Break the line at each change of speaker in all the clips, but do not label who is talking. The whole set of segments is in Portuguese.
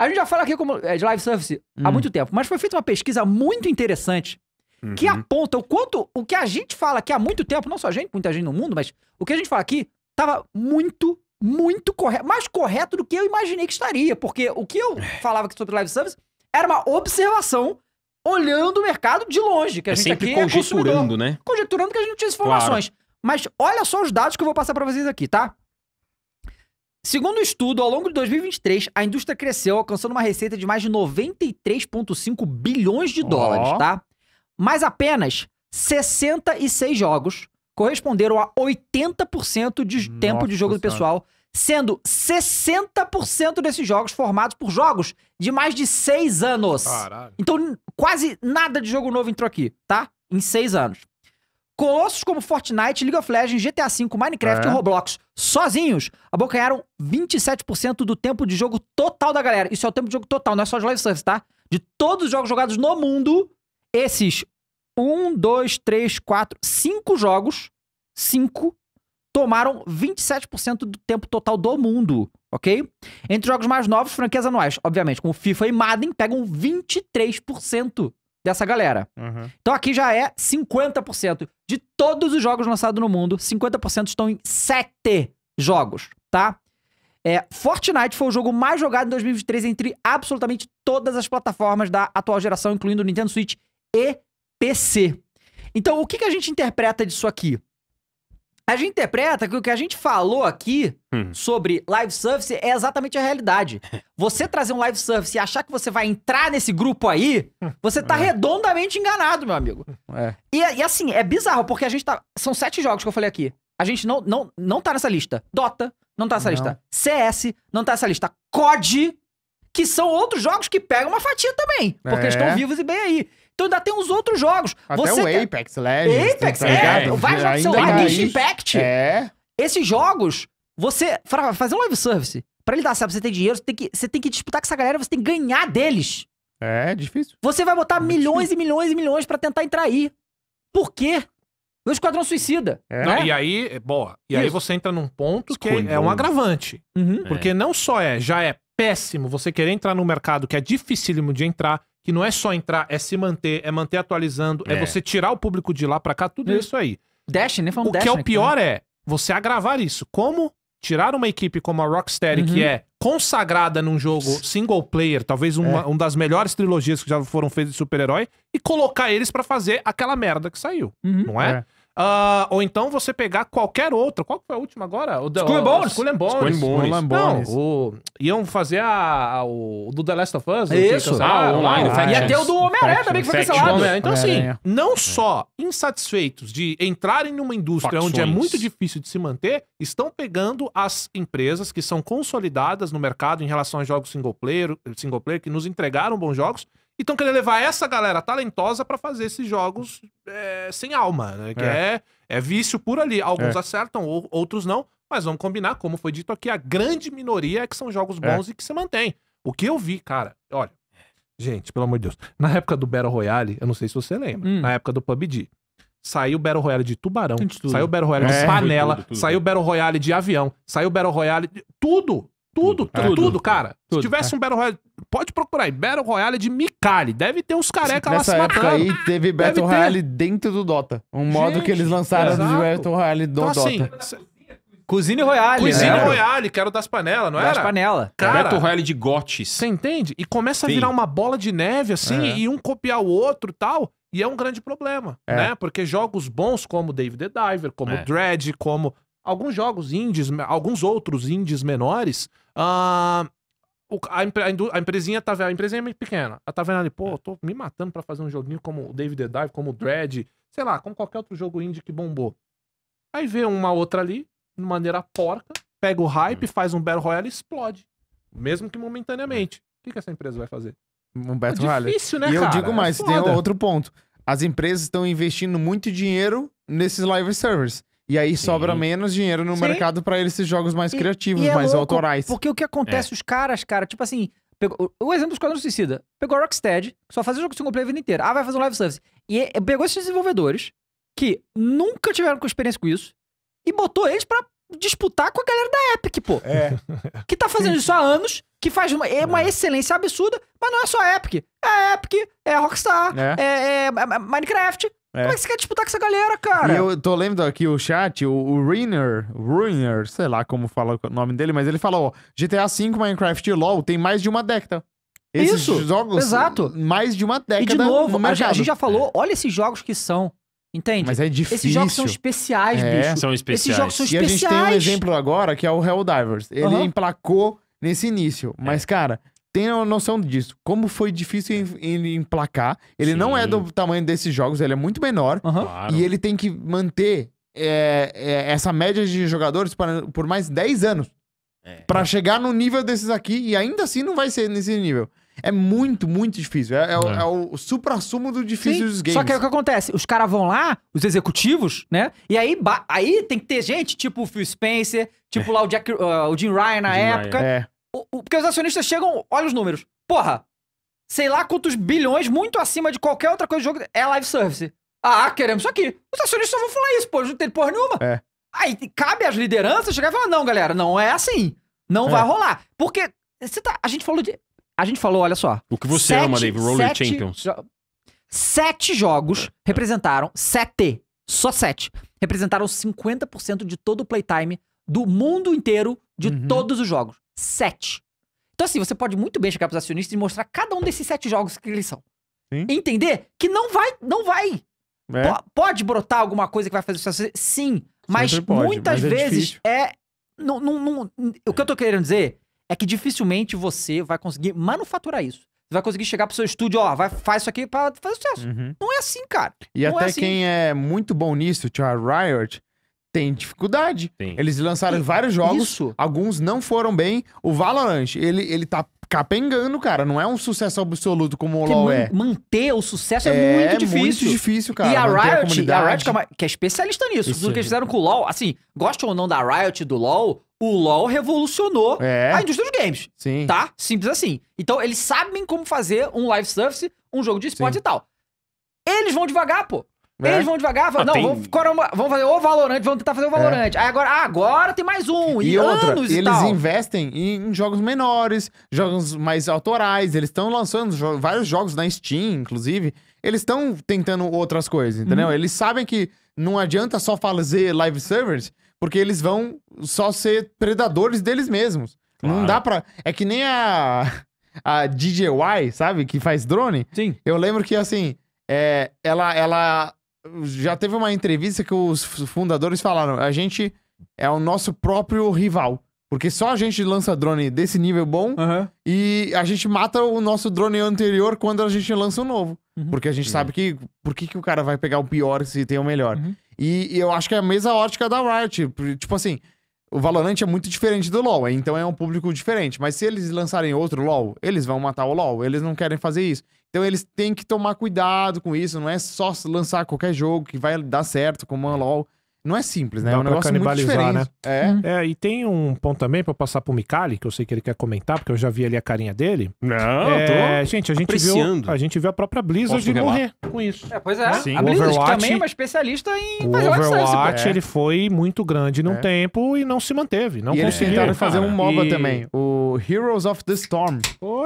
A gente já fala aqui como, é, de live service há hum. muito tempo, mas foi feita uma pesquisa muito interessante uhum. que aponta o quanto o que a gente fala aqui há muito tempo, não só a gente, muita gente no mundo, mas o que a gente fala aqui estava muito, muito correto, mais correto do que eu imaginei que estaria, porque o que eu é. falava sobre live service era uma observação olhando o mercado de longe, que a é gente sempre aqui conjecturando, é né? Conjecturando que a gente não tinha informações. Claro. Mas olha só os dados que eu vou passar para vocês aqui, tá? Segundo o estudo, ao longo de 2023, a indústria cresceu, alcançando uma receita de mais de 93,5 bilhões de dólares, oh. tá? Mas apenas 66 jogos corresponderam a 80% de Nossa, tempo de jogo do pessoal, sendo 60% desses jogos formados por jogos de mais de 6 anos. Caralho. Então, quase nada de jogo novo entrou aqui, tá? Em 6 anos. Colossos como Fortnite, League of Legends, GTA V, Minecraft é. e Roblox, sozinhos, abocanharam 27% do tempo de jogo total da galera. Isso é o tempo de jogo total, não é só de live service, tá? De todos os jogos jogados no mundo, esses 1, 2, 3, 4, 5 jogos, 5, tomaram 27% do tempo total do mundo, ok? Entre jogos mais novos, franquias anuais, obviamente, como FIFA e Madden, pegam 23% dessa galera. Uhum. Então aqui já é 50%. De todos os jogos lançados no mundo, 50% estão em 7 jogos, tá? É, Fortnite foi o jogo mais jogado em 2023 entre absolutamente todas as plataformas da atual geração, incluindo Nintendo Switch e PC. Então, o que, que a gente interpreta disso aqui? A gente interpreta que o que a gente falou aqui hum. sobre live service é exatamente a realidade. Você trazer um live service e achar que você vai entrar nesse grupo aí, você tá é. redondamente enganado, meu amigo. É. E, e, assim, é bizarro, porque a gente tá. São sete jogos que eu falei aqui. A gente não, não, não tá nessa lista. Dota, não tá nessa não. lista. CS, não tá nessa lista. COD, que são outros jogos que pegam uma fatia também, porque é. estão vivos e bem aí. Então ainda tem uns outros jogos. Até Você o Apex Legends. Apex, tá é. Vai jogar celular, Genshin Impact. É. Esses jogos, você... Pra fazer um live service, pra ele dar certo, você tem dinheiro, você tem, que, você tem que disputar com essa galera, você tem que ganhar deles. É, difícil. Você vai botar é milhões difícil. e milhões e milhões para tentar entrar aí. Por quê? No Esquadrão Suicida. É. Né? e
aí, boa. E Isso. aí você entra num ponto que Escolha. é um
agravante. Uhum. Porque
é. não só é, já é péssimo você querer entrar num mercado que é dificílimo de entrar, que não é só entrar, é se manter, é manter atualizando, é, é você tirar o público de lá para cá, tudo hum. isso aí.
Dash, nem falando O Dash, que é o pior né? é
você agravar isso. Como tirar uma equipe como a Rocksteady, uhum. que é consagrada num jogo single player, talvez uma, é. uma das melhores trilogias que já foram feitas de super-herói, e colocar eles para fazer aquela merda que saiu, uhum. não é? é. Uh, ou então você pegar qualquer outra. Qual foi a última agora? O The, School and Bones. School and Bones. School and Bones. Não, o, iam fazer a, a, o do The Last of Us. Isso. Ah, online. Ah, e até o do Homem-Aranha também, que foi cancelado. Então, assim, não só insatisfeitos de entrarem numa indústria Facções. onde é muito difícil de se manter, estão pegando as empresas que são consolidadas no mercado em relação a jogos single player, single player que nos entregaram bons jogos então querer levar essa galera talentosa para fazer esses jogos é, sem alma, né? Que é. É, é vício por ali. Alguns é. acertam, ou, outros não. Mas vamos combinar, como foi dito aqui, a grande minoria é que são jogos é. bons e que se mantém. O que eu vi, cara, olha. Gente, pelo amor de Deus. Na época do Battle Royale, eu não sei se você lembra, hum. na época do PUBG. Saiu o Battle Royale de tubarão, saiu o Battle Royale de é. panela, tudo, tudo, tudo. saiu o Battle Royale de avião, saiu o Battle Royale de... Tudo! Tudo, tudo, tudo, tudo cara. Tudo, se tivesse é. um Battle Royale. Pode procurar aí, Battle Royale de Mikali Deve ter uns carecas lá se matando. aí teve Battle Deve Royale ter.
dentro do Dota. Um Gente, modo que eles lançaram exato. de Battle Royale do então, assim, Dota. Assim, Cozinha Royale, Cozinha né, Royale,
que era das panelas, não das era? Das panelas. É Battle Royale de gotes. Você entende? E começa Sim. a virar uma bola de neve, assim, é. e um copiar o outro tal. E é um grande problema, é. né? Porque jogos bons como David the Diver, como é. Dread, como alguns jogos indies, alguns outros indies menores, uh, a, a, a empresinha tá, a empresinha é meio pequena. ela tá vendo ali, pô, tô me matando para fazer um joguinho como o David the Dive, como o Dread, sei lá, como qualquer outro jogo indie que bombou. Aí vê uma outra ali, de maneira porca, pega o hype, hum. faz um Battle Royale e explode. Mesmo que momentaneamente. O
que, que essa empresa vai fazer? Um Battle é Royale. É difícil, né, e cara? eu digo é mais, é tem outro ponto. As empresas estão investindo muito dinheiro nesses live servers. E aí Sim. sobra menos dinheiro no Sim. mercado para esses jogos mais e, criativos, e é mais louco, autorais. Porque o que acontece, é. os
caras, cara,
tipo assim, pegou,
o exemplo dos Quadrinhos Suicida. Pegou a Rocksteady, só fazia jogo single player a vida inteira. Ah, vai fazer um live service. E é, é, pegou esses desenvolvedores que nunca tiveram experiência com isso e botou eles para disputar com a galera da Epic, pô. É. Que tá fazendo isso há anos, que faz uma, é uma excelência absurda, mas não é só a Epic. É a Epic, é a Rockstar, é, é, é Minecraft, é. Como é que você quer disputar com essa galera, cara? E eu
tô lendo aqui o chat, o, o Rainer, sei lá como fala o nome dele, mas ele falou: GTA V, Minecraft e LoL tem mais de uma década. Esses Isso, jogos, exato. mais de uma década. E de novo, no a, a gente já
falou, é. olha esses jogos
que são. Entende? Mas é difícil. Esses jogos são especiais,
é, bicho. São especiais. Esses jogos são especiais. E a gente tem um exemplo
agora que é o Helldivers. Ele uhum. emplacou nesse início. Mas, é. cara, tem a noção disso. Como foi difícil ele emplacar. Ele Sim. não é do tamanho desses jogos, ele é muito menor. Uhum. Claro. E ele tem que manter é, é, essa média de jogadores por mais 10 anos. É. Para chegar no nível desses aqui, e ainda assim não vai ser nesse nível. É muito, muito difícil. É, é, é. O, é o supra-sumo do difícil Sim, dos games. Só que é o
que acontece? Os caras vão lá, os executivos,
né? E aí, aí tem que ter gente tipo o Phil
Spencer, tipo lá o, Jack, uh, o Jim Ryan na Jim época, Ryan. É porque os acionistas chegam, olha os números. Porra, sei lá quantos bilhões, muito acima de qualquer outra coisa do jogo, é live service. Ah, queremos isso aqui. Os acionistas só vão falar isso, pô, não tem porra nenhuma. É. Aí cabe às lideranças chegar e falar: não, galera, não é assim. Não é. vai rolar. Porque você tá, a gente falou de. A gente falou, olha só. O que você sete, ama, Dave, Roller sete, Champions. Jo sete jogos é, é. representaram, sete, só sete, representaram 50% de todo o playtime do mundo inteiro de uhum. todos os jogos sete. Então, assim, você pode muito bem chegar para os acionistas e mostrar cada um desses sete jogos que eles são. Sim. Entender que não vai, não vai. É. Pode brotar alguma coisa que vai fazer sucesso? Sim, mas pode, muitas mas é vezes é. é não, não, não, o que eu tô querendo dizer é que dificilmente você vai conseguir manufaturar isso. Você vai conseguir chegar pro seu estúdio, ó, vai, faz isso aqui pra fazer sucesso. Uhum. Não é assim, cara. E não é até é assim. quem é
muito bom nisso, tipo a Riot, tem dificuldade. Eles lançaram e vários jogos, isso? alguns não foram bem. O Valorant, ele, ele tá capengando, cara. Não é um sucesso absoluto como o LoL man é. Manter o sucesso é, é muito difícil. É muito difícil, cara. E a Riot, a, a Riot é que é
especialista nisso. Isso. Tudo que eles fizeram com o LoL, assim, gostam ou não da Riot, do LoL, o LoL revolucionou é. a indústria dos games. Sim. Tá? Simples assim. Então, eles sabem como fazer um live service, um jogo de esporte Sim. e tal. Eles vão devagar, pô.
Né? Eles vão devagar, ah, falam, ah, não, tem...
vamos, fazer o valorante vamos tentar fazer o valorante É. Aí agora, agora tem mais um, e, e outra, anos e eles tal.
investem em, jogos menores, jogos mais autorais, eles estão lançando jo vários jogos na Steam, inclusive. Eles estão tentando outras coisas, entendeu? Uhum. Eles sabem que não adianta só fazer live servers, porque eles vão só ser predadores deles mesmos. Claro. Não dá pra... É que nem a, a DJY, sabe? Que faz drone. Sim. Eu lembro que, assim, é, ela... ela já teve uma entrevista que os fundadores falaram: a gente é o nosso próprio rival. Porque só a gente lança drone desse nível bom uhum. e a gente mata o nosso drone anterior quando a gente lança o um novo. Uhum. Porque a gente uhum. sabe que. Por que, que o cara vai pegar o pior se tem o melhor? Uhum. E, e, eu acho que é a mesma ótica da Riot. Tipo assim, o Valorant é muito diferente do LoL, então é um público diferente. Mas se eles lançarem outro LoL, eles vão matar o LoL, eles não querem fazer isso. Então eles têm que tomar cuidado com isso, não é só lançar qualquer jogo que vai dar certo, com é o LoL. Não é simples, né? Dá é um negócio muito diferente. Né? É. Hum.
é. e tem um ponto também para passar pro Mikali, que eu sei que ele quer comentar, porque eu já vi ali a carinha dele. Não, é, tô gente, a gente viu, a gente viu a própria Blizzard de morrer
com isso. É, pois é. Né? Sim.
A Blizzard Overwatch, também é uma
especialista em
o fazer Overwatch, né? é. ele foi muito grande num é. tempo e não
se manteve, não e conseguiu. Eles tentaram fazer um MOBA e... também, o Heroes of the Storm,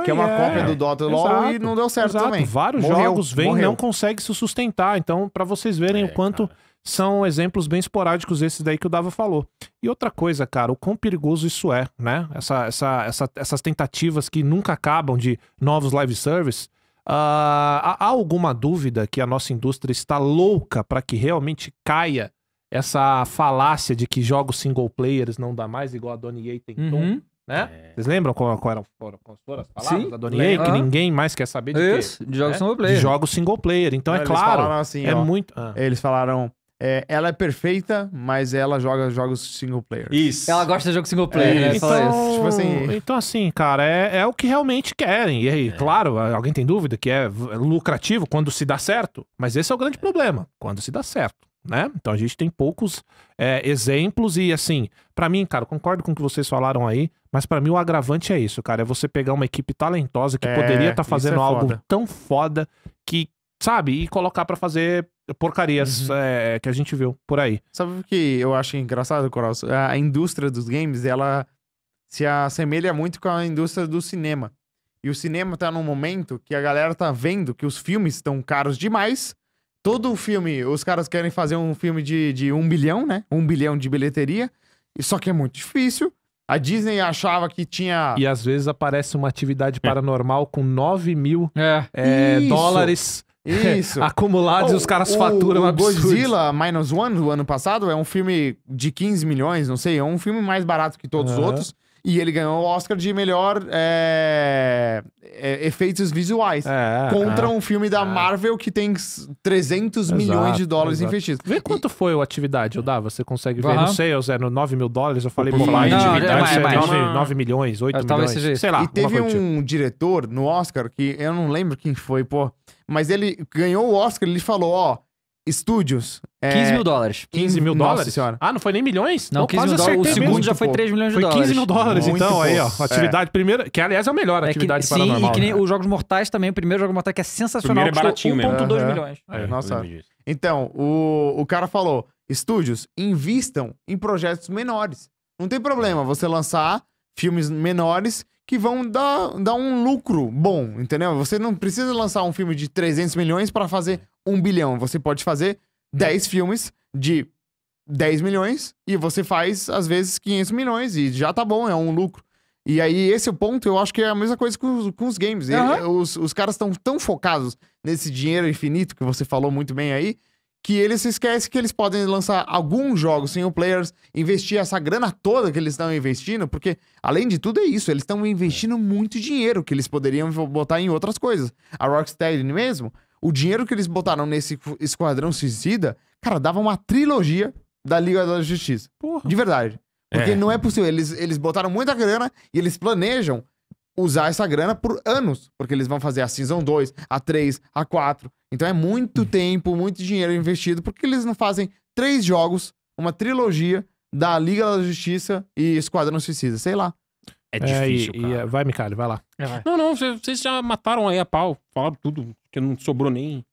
que é uma cópia do Dota LoL e não deu certo Exato. também. Vários morreu, jogos vêm e não
conseguem se sustentar, então para vocês verem o é, quanto cara são exemplos bem esporádicos esses daí que o Dava falou. E outra coisa, cara, o quão perigoso isso é, né? Essa, essa, essa essas tentativas que nunca acabam de novos live service. Uh, há alguma dúvida que a nossa indústria está louca para que realmente caia essa falácia de que jogos single players não dá mais, igual a Donnie Yen tentou, uhum. né? É. Vocês lembram quais qual eram, foram, foram as palavras Sim. da Donnie Yen? Que ninguém mais quer
saber de Isso, quê? de jogos né? single player. De jogos single player. Então, não, é claro, assim, é ó, muito... Ah. Eles falaram, é, ela é perfeita, mas ela joga jogos single player.
Isso. Ela gosta de jogo single player, é, né? Então, tipo assim...
então, assim, cara, é, é o que realmente querem.
E aí, é. claro, alguém tem dúvida que é, é lucrativo quando se dá certo. Mas esse é o grande problema, quando se dá certo, né? Então a gente tem poucos é, exemplos e, assim, para mim, cara, concordo com o que vocês falaram aí, mas para mim o agravante é isso, cara. É você pegar uma equipe talentosa que é, poderia estar tá fazendo é algo tão foda que, sabe, e colocar para fazer
porcarias uhum. É, é, que a gente viu por aí. Sabe o que eu acho engraçado, Coral? A indústria dos games, ela se assemelha muito com a indústria do cinema. E o cinema tá num momento que a galera tá vendo que os filmes estão caros demais. Todo filme, os caras querem fazer um filme de, de um bilhão, né? Um bilhão de bilheteria. Só que é muito difícil. A Disney achava que tinha. E às vezes aparece uma atividade é. paranormal com 9 mil é. É, dólares isso. Acumulados oh, e os caras o, faturam o Godzilla Minus One do ano passado é um filme de 15 milhões, não sei, é um filme mais barato que todos os outros. E ele ganhou o Oscar de melhor é, é efeitos visuais. É, é, contra um filme da é. Marvel que tem 300 exato, milhões de dólares exato.
investidos. Vê quanto e... foi a atividade, Dá Você consegue ver? Uhum. Não sei, eu sei, no 9 mil dólares. Eu falei, pô, lá, atividade é mais, 9, uma... 9 milhões, 8 eu milhões. sei lá. E teve um
tipo. diretor no Oscar que eu não lembro quem foi, pô. Mas ele ganhou o Oscar, ele falou, ó Estúdios. 15 é, mil dólares. 15 mil Nossa dólares? Senhora. Ah, não foi nem milhões? Não, não 15 mil O segundo mesmo.
já foi 3 milhões de foi dólares. Foi 15 mil dólares, muito então, aí, ó. Atividade é. primeira, que aliás é a melhor é atividade que, paranormal. Sim, e
que nem né? os Jogos Mortais também, o primeiro Jogo Mortal que é sensacional, primeiro é baratinho 1.2 uhum. milhões. É, é Nossa.
Então, o, o cara falou, estúdios, invistam em projetos menores. Não tem problema você lançar filmes menores que vão dar, dar um lucro bom, entendeu? Você não precisa lançar um filme de 300 milhões para fazer um bilhão. Você pode fazer 10 filmes de 10 milhões e você faz, às vezes, 500 milhões e já tá bom, é um lucro. E aí, esse é o ponto, eu acho que é a mesma coisa com os, com os games. Uhum. Ele, os, os caras estão tão focados nesse dinheiro infinito que você falou muito bem aí, que eles se esquecem que eles podem lançar alguns jogos o players, investir essa grana toda que eles estão investindo, porque além de tudo é isso, eles estão investindo muito dinheiro que eles poderiam botar em outras coisas. A Rocksteady mesmo, o dinheiro que eles botaram nesse Esquadrão Suicida, cara, dava uma trilogia da Liga da Justiça. Porra. De verdade. Porque é. não é possível, eles, eles botaram muita grana e eles planejam usar essa grana por anos, porque eles vão fazer a Season 2, a 3, a 4. Então é muito uhum. tempo, muito dinheiro investido, porque eles não fazem três jogos, uma trilogia da Liga da Justiça e Esquadrão Suicida, sei lá. É, é difícil, é, e, cara. E, vai, Micali, vai lá. É, vai.
Não, não, vocês já mataram aí a pau, falaram tudo, que não sobrou nem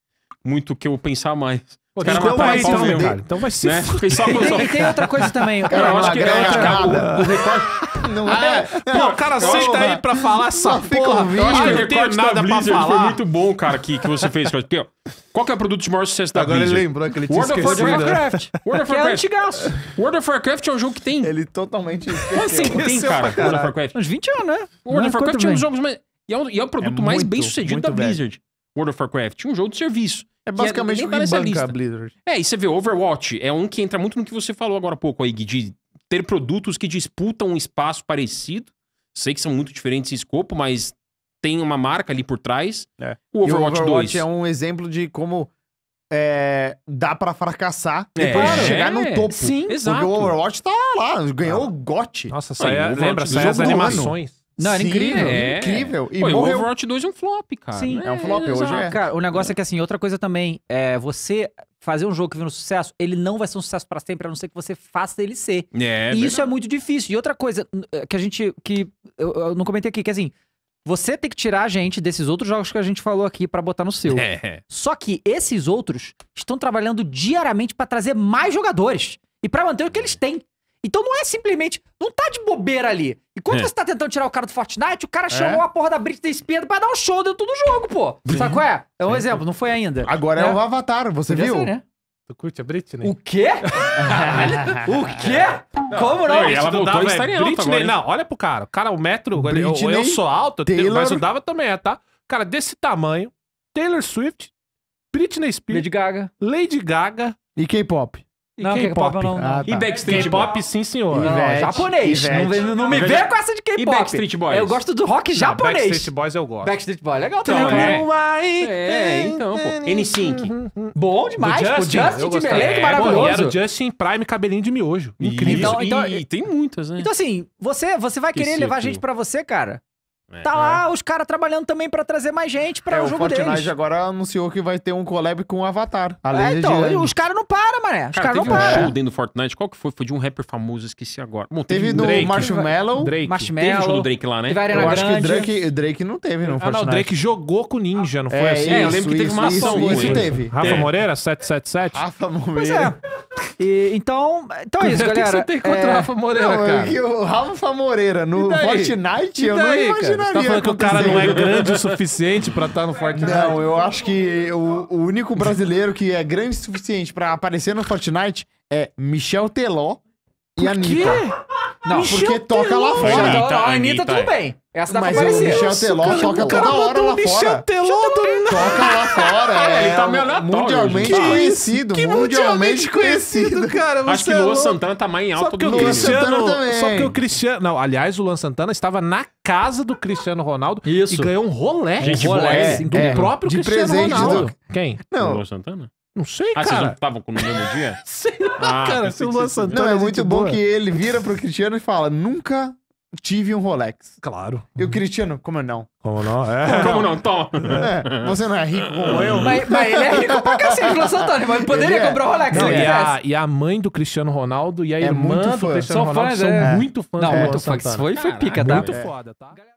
muito o que eu pensar mais.
Pô, cara então, então, então, vai, então, então, então vai ser. Né? E, e tem outra coisa também. Cara, eu acho que é, o, o recorde... Não ah, é. é. Pô, cara, você senta aí pra falar essa porra. Eu acho que o recorde da Blizzard foi muito
bom, cara, que, que você fez. Porque, ó, qual que é o produto de maior sucesso da Agora Blizzard? Agora ele lembrou que ele
tinha World esquecido. Of Warcraft. World of é Warcraft. é antigaço.
World of Warcraft é um jogo que tem... Ele totalmente esqueceu. É assim, tem, cara, World of
Warcraft. Uns 20
anos, né? World of é? Warcraft é um dos jogos mais... E é, um, e é o
produto é muito, mais bem sucedido da Blizzard. Velho. World of Warcraft. Um jogo de serviço. É basicamente o que banca a
Blizzard.
É, e você vê Overwatch. É um que entra muito no que você falou agora há pouco aí, de ter produtos que disputam um espaço parecido. Sei que são muito diferentes em escopo, mas tem uma marca ali por trás. É. O Overwatch, e o Overwatch 2. é
um exemplo de como é, dá para fracassar é. depois chegar no topo. Sim, exato. Porque o Overwatch tá lá, ganhou tá. o GOT. Nossa, saiu, lembra, saiu é as animações. Não, era Sim, incrível. É. Incrível. E Pô, morreu... o Overwatch
2 é um flop, cara. Sim. É, é um flop, hoje é. Cara, o negócio é. é que, assim, outra coisa também, é, você fazer um jogo que vira um sucesso, ele não vai ser um sucesso para sempre, a não ser que você faça ele ser. É, é e verdade. isso é muito difícil. E outra coisa é, que a gente. que eu, eu, não comentei aqui, que assim. Você tem que tirar a gente desses outros jogos que a gente falou aqui para botar no seu. É. Só que esses outros estão trabalhando diariamente para trazer mais jogadores e para manter o que eles têm. Então não é simplesmente. Não tá de bobeira ali. Enquanto é. você tá tentando tirar o cara do Fortnite, o cara é. chamou a porra da Britney Spears pra dar um show dentro do jogo, pô. Sim. Sabe qual é? É um Sim. exemplo, não foi ainda. Agora é, é o Avatar, você Podia viu? Ser, né? Tu curte a Britney? Né? O quê? o quê? Não, Como não? ela
voltou e é estaria Britney, Não,
olha pro cara. O cara, o metro, Britney, eu, eu sou alto, Taylor... mas o Dava também é, tá? Cara, desse tamanho, Taylor Swift, Britney Spears... Lady Gaga. Lady
Gaga. E K-pop não, é K-pop não. Ah, tá. E Backstreet K-pop, sim, senhor. Não, Ivete, japonês. Ivete. Não, não me venha com essa de K-pop. E Backstreet Boys? Eu gosto do rock não, japonês. Backstreet Boys eu gosto.
Backstreet Boys, é legal então, também. Então, é. é, então, pô. N5. Bom demais, Justin, pô. Justin Timberlake, é, maravilhoso. Era o
Justin Prime cabelinho de miojo. Incrível. Então, então, e, e tem muitas,
né? Então, assim, você, você vai querer levar a gente pra você, cara. É. Tá lá é. os caras trabalhando também pra trazer mais gente pra é, o jogo deles. O Fortnite
agora anunciou que vai ter um collab com o Avatar. É, então,
de... os caras não param, mané. Os caras cara não param. param. um show
dentro do Fortnite. Qual que foi? Foi de um rapper famoso, esqueci agora. Bom, teve, teve Drake. Marshmallow. Drake. Marshmallow. Teve o show do Drake lá, né? Eu acho que o Drake, Drake não teve não. ah, Fortnite. Ah, não, o Drake
jogou com o Ninja, não foi é, assim? Isso, é, eu lembro isso, que teve uma isso, ação. Isso, isso teve. Rafa Moreira, 777.
Rafa Moreira. Pois é. E, então, então é isso, galera. O que você tem contra o Rafa Moreira, cara? É o Rafa Moreira no Fortnite, eu não imagino você tá falando que o cara não é grande o suficiente pra estar tá no Fortnite? Não, eu acho que o, o único brasileiro que é grande o suficiente pra aparecer no Fortnite é Michel Teló e Por Anitta. Não, Michel porque toca lá fora. Anitta, Anitta, Anitta tudo é. bem. Essa dá Mas pra aparecer. o Michel Teló cara, toca toda hora lá Michel
Teló, toca lá fora. É, ele tá é meio aleatório. Mundialmente hoje. conhecido.
Que mundialmente conhecido, cara. Acho que o é Luan
Santana tá mais em alta do que o Cristiano. Só que o Cristiano... Não, aliás, o Luan Santana estava na casa do Cristiano Ronaldo Isso. e ganhou um rolé. Gente, rolé. Assim, do é, próprio de Cristiano presente Ronaldo. Do... Quem? Não. O Luan Santana?
Não sei, ah, cara. vocês não
estavam com no mesmo dia? sei lá, ah, cara. Se o Luan Santana... Não, é, é muito bom que
ele vira pro Cristiano e fala, nunca tive um Rolex. Claro. E o Cristiano, como não?
Como não? É. Como não? Toma. É, você não é rico como eu. Mas,
mas ele é rico pra cacete, Luiz Antônio. Mas poderia é. comprar o Rolex não, ele e a,
e a mãe do Cristiano Ronaldo e a é irmã do Cristiano são Ronaldo fãs, são é. muito fãs não, muito fãs foi, foi pica, tá? Muito é. foda, tá?